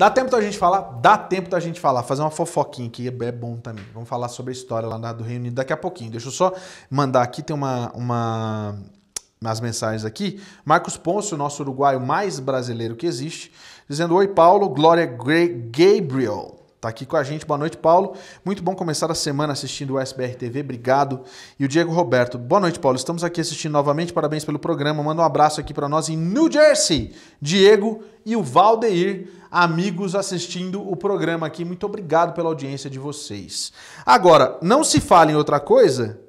Dá tempo da gente falar? Dá tempo da gente falar. Fazer uma fofoquinha aqui é bom também. Vamos falar sobre a história lá do Reino Unido daqui a pouquinho. Deixa eu só mandar aqui, tem uma, uma nas mensagens aqui. Marcos Ponce, o nosso uruguaio mais brasileiro que existe, dizendo: Oi, Paulo, Glória Gabriel. Tá aqui com a gente. Boa noite, Paulo. Muito bom começar a semana assistindo o SBR TV. Obrigado. E o Diego Roberto. Boa noite, Paulo. Estamos aqui assistindo novamente. Parabéns pelo programa. Manda um abraço aqui para nós em New Jersey. Diego e o Valdeir amigos assistindo o programa aqui. Muito obrigado pela audiência de vocês. Agora, não se fala em outra coisa?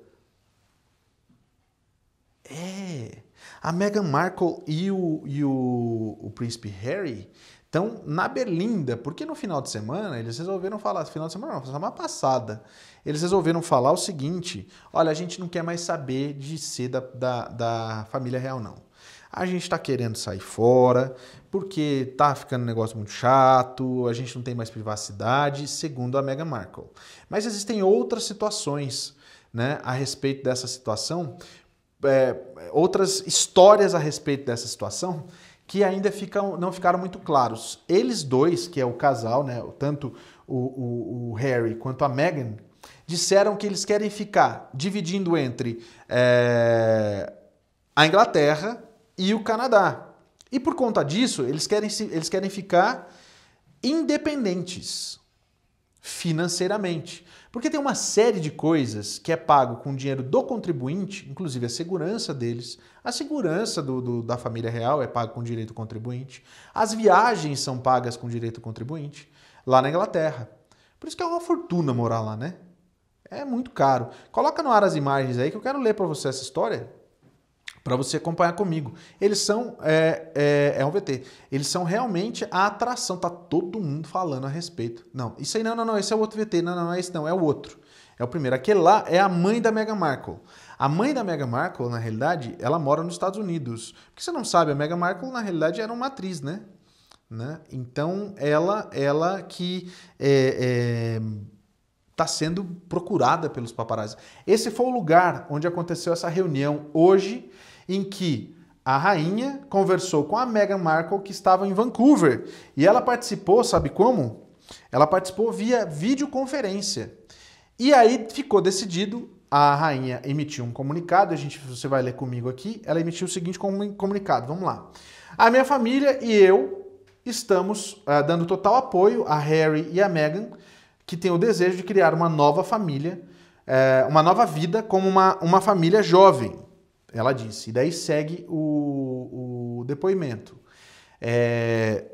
É. A Meghan Markle e o, e o, o príncipe Harry estão na Berlinda, porque no final de semana eles resolveram falar, final de semana não, semana passada, eles resolveram falar o seguinte, olha, a gente não quer mais saber de ser da, da, da família real não a gente está querendo sair fora, porque tá ficando um negócio muito chato, a gente não tem mais privacidade, segundo a Meghan Markle. Mas existem outras situações né, a respeito dessa situação, é, outras histórias a respeito dessa situação que ainda ficam, não ficaram muito claros. Eles dois, que é o casal, né, tanto o, o, o Harry quanto a Meghan, disseram que eles querem ficar dividindo entre é, a Inglaterra e o Canadá. E por conta disso, eles querem, se, eles querem ficar independentes financeiramente. Porque tem uma série de coisas que é pago com dinheiro do contribuinte, inclusive a segurança deles. A segurança do, do, da família real é paga com direito do contribuinte. As viagens são pagas com direito do contribuinte, lá na Inglaterra. Por isso que é uma fortuna morar lá, né? É muito caro. Coloca no ar as imagens aí que eu quero ler para você essa história para você acompanhar comigo. Eles são, é, é, é um VT, eles são realmente a atração, tá todo mundo falando a respeito. Não, isso aí não, não, não, esse é o outro VT, não, não, não é esse não, é o outro. É o primeiro. Aquele lá é a mãe da Meghan Markle. A mãe da Meghan Markle, na realidade, ela mora nos Estados Unidos. Porque você não sabe, a Meghan Markle, na realidade, era uma atriz, né? né? Então, ela, ela que... É, é tá sendo procurada pelos paparazzi. Esse foi o lugar onde aconteceu essa reunião hoje em que a rainha conversou com a Meghan Markle, que estava em Vancouver, e ela participou, sabe como? Ela participou via videoconferência. E aí ficou decidido, a rainha emitiu um comunicado, a gente, você vai ler comigo aqui, ela emitiu o seguinte comunicado, vamos lá. A minha família e eu estamos uh, dando total apoio a Harry e a Meghan, que têm o desejo de criar uma nova família, uh, uma nova vida como uma, uma família jovem. Ela disse. E daí segue o, o depoimento. É,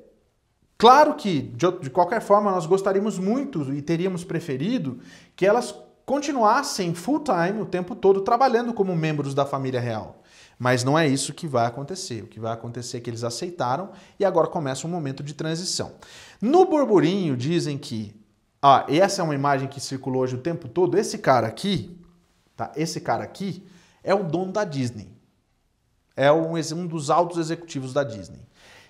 claro que, de, de qualquer forma, nós gostaríamos muito e teríamos preferido que elas continuassem full-time o tempo todo trabalhando como membros da família real. Mas não é isso que vai acontecer. O que vai acontecer é que eles aceitaram e agora começa um momento de transição. No burburinho dizem que, ah, essa é uma imagem que circulou hoje o tempo todo. Esse cara aqui, tá? Esse cara aqui é o dono da Disney. É um, um dos altos executivos da Disney.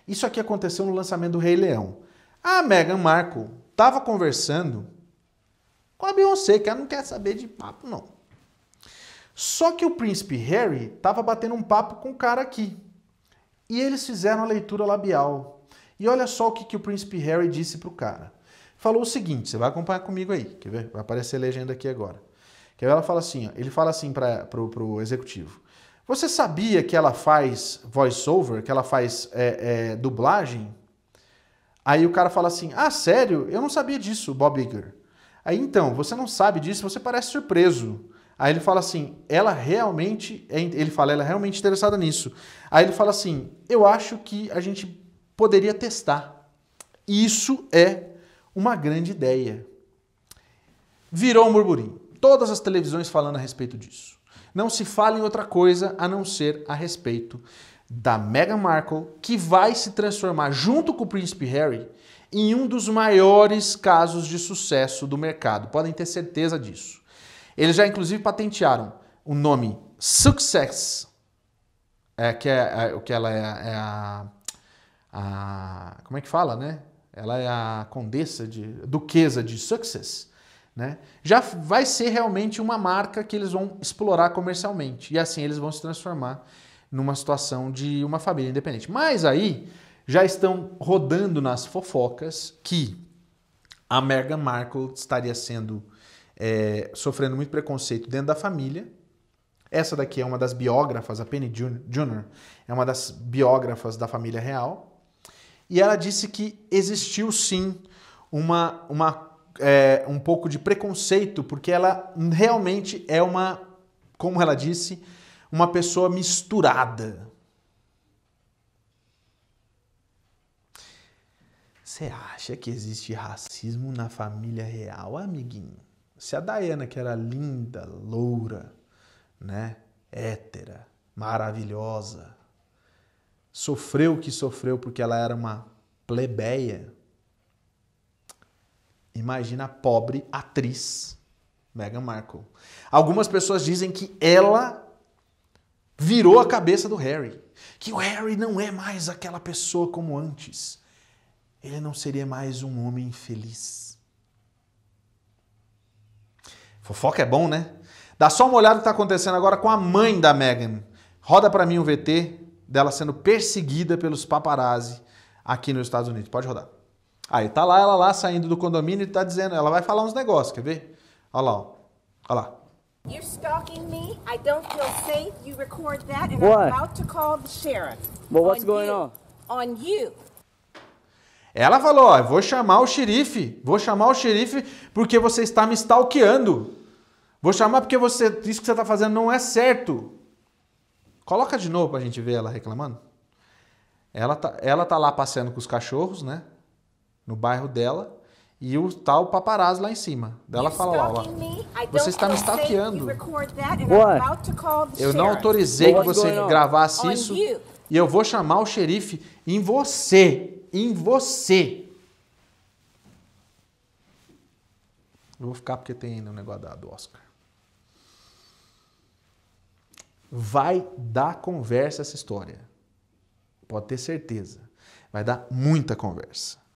Isso aqui aconteceu no lançamento do Rei Leão. A Meghan Markle estava conversando com a Beyoncé, que ela não quer saber de papo, não. Só que o príncipe Harry estava batendo um papo com o cara aqui. E eles fizeram a leitura labial. E olha só o que, que o príncipe Harry disse pro cara. Falou o seguinte, você vai acompanhar comigo aí, quer ver? Vai aparecer a legenda aqui agora. Que ela fala assim, ó, ele fala assim para pro executivo. Você sabia que ela faz voiceover, que ela faz é, é, dublagem? Aí o cara fala assim, ah, sério? Eu não sabia disso, Bob Iger. Aí então, você não sabe disso, você parece surpreso. Aí ele fala assim, ela realmente, é, ele fala, ela é realmente interessada nisso. Aí ele fala assim, eu acho que a gente poderia testar. Isso é uma grande ideia. Virou um burburinho todas as televisões falando a respeito disso. Não se fala em outra coisa a não ser a respeito da Meghan Markle, que vai se transformar, junto com o príncipe Harry, em um dos maiores casos de sucesso do mercado. Podem ter certeza disso. Eles já, inclusive, patentearam o nome Success, é, que é, é o é, que ela é, é a, a, Como é que fala, né? Ela é a condessa de. duquesa de Success. Né? Já vai ser realmente uma marca que eles vão explorar comercialmente. E assim eles vão se transformar numa situação de uma família independente. Mas aí já estão rodando nas fofocas que a Meghan Markle estaria sendo é, sofrendo muito preconceito dentro da família. Essa daqui é uma das biógrafas, a Penny Jr. é uma das biógrafas da família real. E ela disse que existiu sim uma, uma é, um pouco de preconceito, porque ela realmente é uma, como ela disse, uma pessoa misturada. Você acha que existe racismo na família real, amiguinho? Se a Dayana, que era linda, loura, né, hétera, maravilhosa, sofreu o que sofreu porque ela era uma plebeia, Imagina a pobre atriz Meghan Markle. Algumas pessoas dizem que ela virou a cabeça do Harry, que o Harry não é mais aquela pessoa como antes. Ele não seria mais um homem feliz. Fofoca é bom, né? Dá só uma olhada no que está acontecendo agora com a mãe da Meghan. Roda para mim um VT dela sendo perseguida pelos paparazzi aqui nos Estados Unidos. Pode rodar. Aí tá lá, ela lá saindo do condomínio e tá dizendo, ela vai falar uns negócios, quer ver? Olha lá, ó. olha lá. You're stalking me. I don't feel safe. You record that and what? I'm about to call the sheriff. Well, what's on going you. on? On you. Ela falou, ó, vou chamar o xerife, vou chamar o xerife porque você está me stalkeando. Vou chamar porque você, isso que você está fazendo não é certo. Coloca de novo pra gente ver ela reclamando. Ela tá, ela tá lá passeando com os cachorros, né? no bairro dela e o tal paparazzo lá em cima. Dela fala lá, lá. Você está me stalkeando. Eu não autorizei que você gravasse isso e eu vou chamar o xerife em você, em você. Eu vou ficar porque tem ainda um negócio da, do Oscar. Vai dar conversa essa história. Pode ter certeza. Vai dar muita conversa.